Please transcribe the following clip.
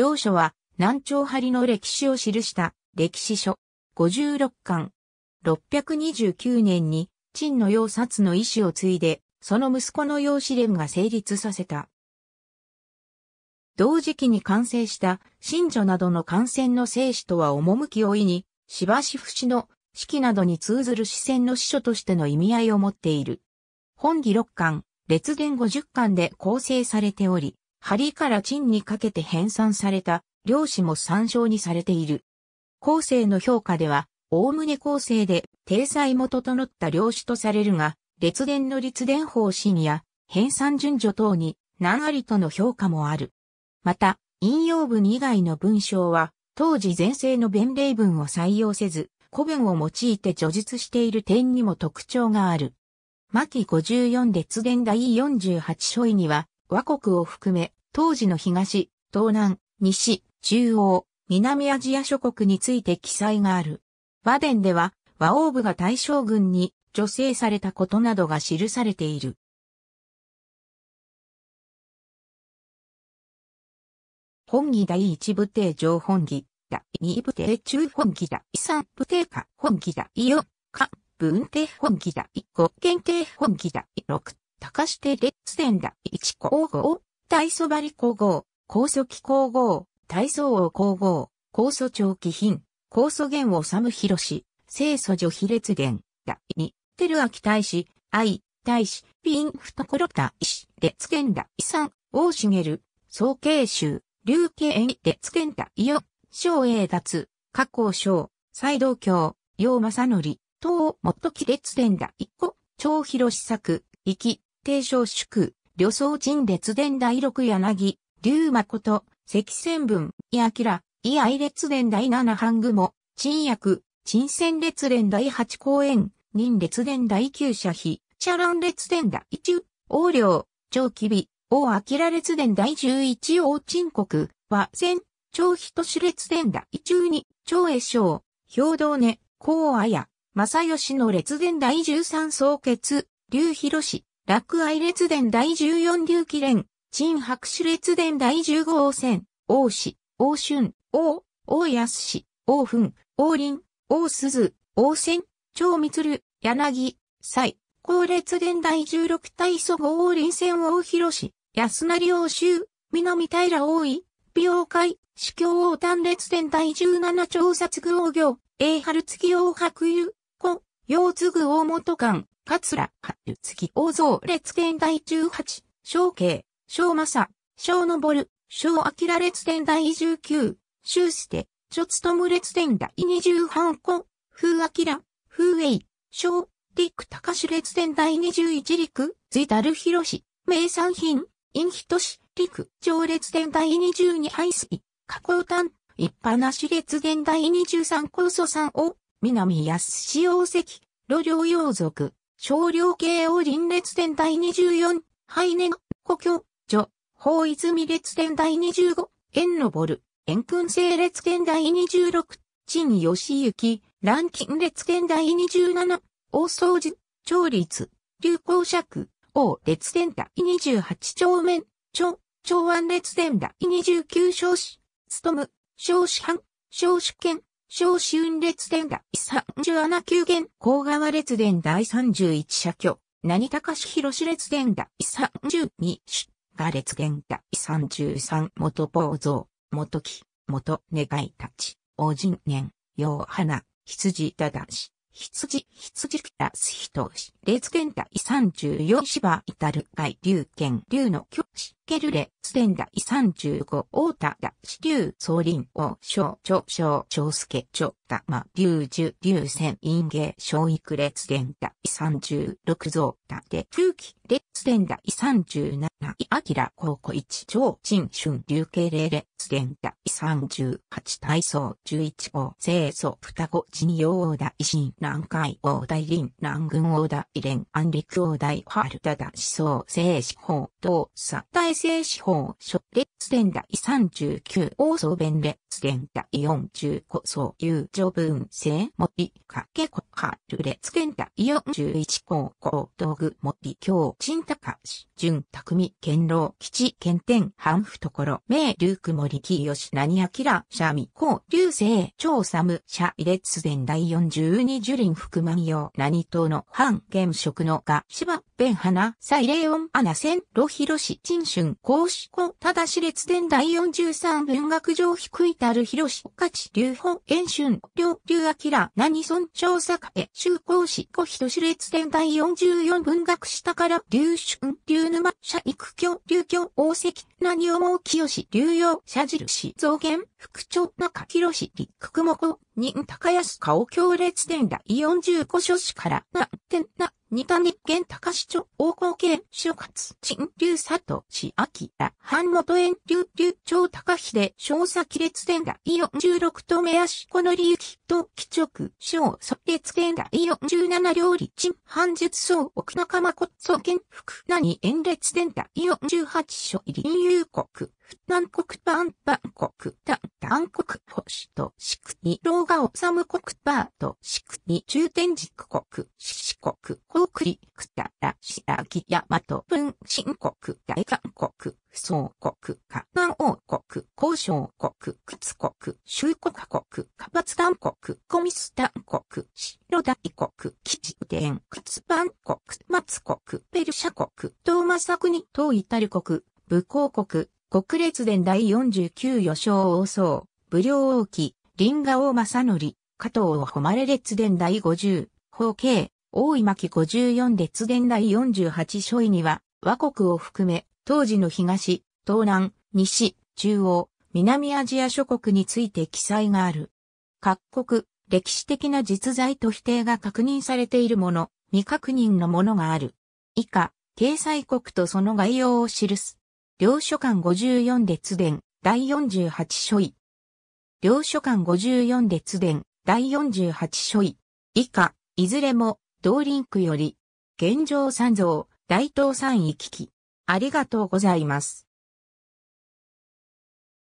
両書は南朝張の歴史を記した歴史書56巻。629年に陳の要殺の意志を継いで、その息子の楊子蓮が成立させた。同時期に完成した新女などの感染の生死とは趣を意に、しばし節の式などに通ずる視線の司書としての意味合いを持っている。本義6巻、列伝50巻で構成されており、針から陳にかけて編纂された、漁師も参照にされている。後世の評価では、おおむね後世で、体裁も整った漁師とされるが、列伝の立伝方針や、編纂順序等に、何ありとの評価もある。また、引用文以外の文章は、当時前世の弁例文を採用せず、古文を用いて叙述している点にも特徴がある。巻54列伝第48書位には、和国を含め、当時の東、東南、西、中央、南アジア諸国について記載がある。和伝では、和王部が大将軍に助成されたことなどが記されている。本義第一部定上本義、第二部定中本義第三部定下本義第四、下、文定本義第五、限定本義第六高してレッツ伝第一皇后、大祖張皇后、高祖期皇后、大祖王皇后、高祖長期品、高祖元治広、清祖女卑列伝、テ二、照明大使、愛、大使、ピン懐大使、ン剣第三、大茂、総慶州、竜慶園列剣イ四、小英脱、加工省、西道京、陽正則、東元亀列伝だ。一個、超広し作、行き、帝小宿、旅僧陳列伝第六柳、竜誠、赤仙文、い明、き愛列伝第七半雲、陳役、陳仙列伝第八公演、任列伝第九社費、チャラン列伝第一、王領、長吉備、王明列伝第十一王陳国、和仙、長人志列伝第中二、長栄章、兵道根、高綾、正義の列伝第十三総決、竜広氏、落愛列伝第14竜記連、陳白種列伝第15王戦、王氏、王春、王、王安氏、王墳、王林、王鈴、王戦、長光、柳、蔡、高列伝第16大祖号王林戦王広氏、安成王州、南平王位、美王会、司教王丹列伝第17調査具王行、英春月王白友、古、陽次王元館、桂、八月、大蔵列天第十八、小慶、小正、小昇、小明列天第十九、修捨、諸務列天第二十半個、風明、風栄、小、陸高志列天第二十一陸、随たる広し、名産品、陰人し、陸、上列天第二十二排水、加工炭、一派なし列天第二十三高祖さんを、南安使用石、路両洋族。少量系を臨列伝第24、ハイネ故郷、女、法泉列伝第25、縁のぼる、縁君性列伝第26、陳義行、乱金列伝第27、大掃除、調律、流行尺、王列伝第28丁面、長、長安列伝第29少子、務、少子藩、少子県、小春列伝第37級元甲川列伝第31社居、何高志広列伝第32主、が列伝第33元宝蔵、元木、元願いたち、王人年、陽花、羊忠し、羊、羊羊、たす羊、羊、羊、羊、羊、羊、三十四芝至る海竜剣竜の巨子、ケルレ、羊、羊、ン羊、三十五大田だ、羊、竜、総林、王将、長将、長助、長玉、竜羊、竜羊、陰芸、小育羊、羊、羊、三十六蔵だ、で、空気、列伝第三十七、秋高校一、長、陳春、竜慶霊列伝第38体操11号清祖双子神陽王大新南海王大林南軍王大伝安陸王大春田だ思想聖司法動作大聖司法書列伝第39王総弁列伝第45総有女文聖森かけこはる列伝第41項高道具森京陳高志純匠堅牢基地検定半懐明竜雲森清何明、シャミ、コウ、流星、超サム、シャ、イレツツン第42リン福万葉、何党の、反、現職のが、ンハナ、サイレオン、アナセン、ロヒロシ、ンシュン、コ、ただし列ン第43文学上低いたるリし、ウち、キラ、ナニソン、チョウサカエ、シュウコヒトし列ン第44文学下から、流春、キ沼、社育教、キ教、大関、何をも清、流用、社印、像、証券、副長中広市立久久も人高安顔強烈店第45所市から、な、天な、二谷県高市町王光県諸葛陳流佐藤市秋ら半元園流流長高秀小佐亀裂店第46と目足この利益と貴直小蘇列店第47料理陳半術総奥仲間骨祖県福何円列店第48所入り有国南国パンパン国短短国星と四国老が治む国パートしくに、中天軸国四国タラシら白木山ト文新国大韓国総国、河南王国、交渉国、屈国、周国国、河発丹国、コミスン国、白イ国、基地伝、屈ン国、松国、ペルシャ国、東ク国、東イタリ国、武功国、国列伝第49余称王宗、武良王騎、林賀王正則、加藤を誉れ列伝第50、法慶、大井巻54列伝第48書位には、和国を含め、当時の東、東南、西、中央、南アジア諸国について記載がある。各国、歴史的な実在と否定が確認されているもの、未確認のものがある。以下、掲載国とその概要を記す。領書館54列伝、第48書位。領書館54列伝、第48書位。以下、いずれも、同リンクより、現状三蔵、大東三位聞き。ありがとうございます。